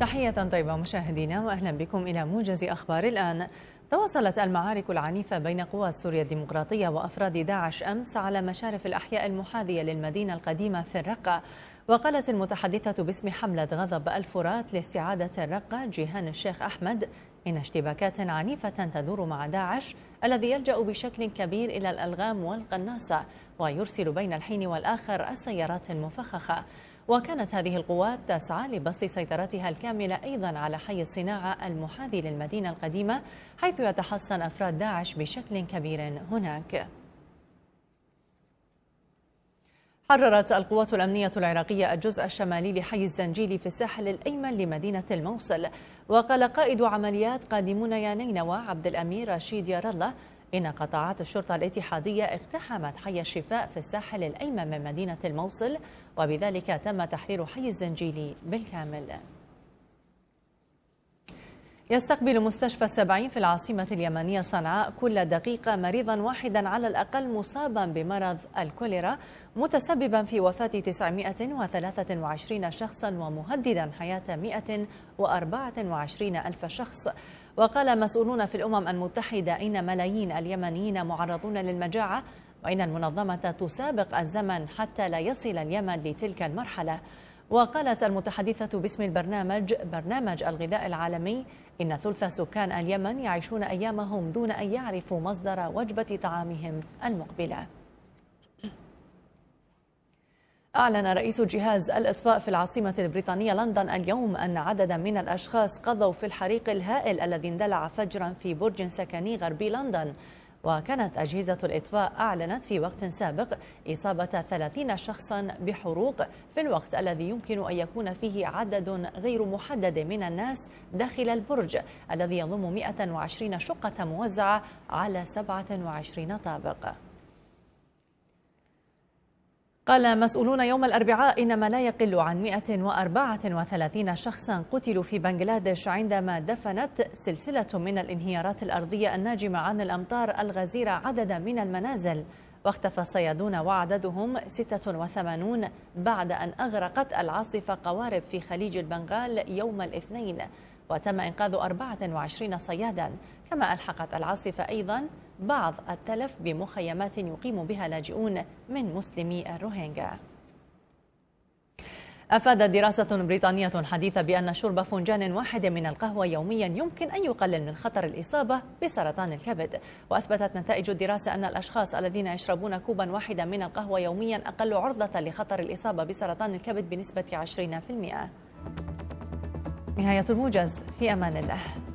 تحية طيبة مشاهدينا وأهلا بكم إلى موجز أخبار الآن تواصلت المعارك العنيفة بين قوى سوريا الديمقراطية وأفراد داعش أمس على مشارف الأحياء المحاذية للمدينة القديمة في الرقة وقالت المتحدثة باسم حملة غضب الفرات لاستعادة الرقة جيهان الشيخ أحمد إن اشتباكات عنيفة تدور مع داعش الذي يلجأ بشكل كبير إلى الألغام والقناصة ويرسل بين الحين والآخر السيارات المفخخة وكانت هذه القوات تسعى لبسط سيطرتها الكاملة أيضا على حي الصناعة المحاذي للمدينة القديمة حيث يتحصن أفراد داعش بشكل كبير هناك حررت القوات الأمنية العراقية الجزء الشمالي لحي الزنجيلي في الساحل الأيمن لمدينة الموصل وقال قائد عمليات قادمون يا نينوى عبد الأمير رشيد يار الله إن قطاعات الشرطة الاتحادية اقتحمت حي الشفاء في الساحل الأيمن من مدينة الموصل وبذلك تم تحرير حي الزنجيلي بالكامل يستقبل مستشفى السبعين في العاصمة اليمنية صنعاء كل دقيقة مريضا واحدا على الأقل مصابا بمرض الكوليرا متسببا في وفاة 923 شخصا ومهددا حياة 124 ألف شخص وقال مسؤولون في الأمم المتحدة إن ملايين اليمنيين معرضون للمجاعة وإن المنظمة تسابق الزمن حتى لا يصل اليمن لتلك المرحلة وقالت المتحدثة باسم البرنامج برنامج الغذاء العالمي إن ثلث سكان اليمن يعيشون أيامهم دون أن يعرفوا مصدر وجبة طعامهم المقبلة أعلن رئيس جهاز الإطفاء في العاصمة البريطانية لندن اليوم أن عددا من الأشخاص قضوا في الحريق الهائل الذي اندلع فجرا في برج سكني غربي لندن وكانت أجهزة الإطفاء أعلنت في وقت سابق إصابة 30 شخصا بحروق في الوقت الذي يمكن أن يكون فيه عدد غير محدد من الناس داخل البرج الذي يضم 120 شقة موزعة على 27 طابق قال مسؤولون يوم الأربعاء إن ما لا يقل عن 134 شخصا قتلوا في بنغلاديش عندما دفنت سلسلة من الانهيارات الأرضية الناجمة عن الأمطار الغزيرة عددا من المنازل واختفى الصيادون وعددهم 86 بعد أن أغرقت العاصفة قوارب في خليج البنغال يوم الاثنين وتم إنقاذ 24 صيادا كما ألحقت العاصفة أيضا بعض التلف بمخيمات يقيم بها لاجئون من مسلمي الروهينجا أفادت دراسة بريطانية حديثة بأن شرب فنجان واحد من القهوة يوميا يمكن أن يقلل من خطر الإصابة بسرطان الكبد وأثبتت نتائج الدراسة أن الأشخاص الذين يشربون كوبا واحدا من القهوة يوميا أقل عرضة لخطر الإصابة بسرطان الكبد بنسبة 20% نهاية الموجز في أمان الله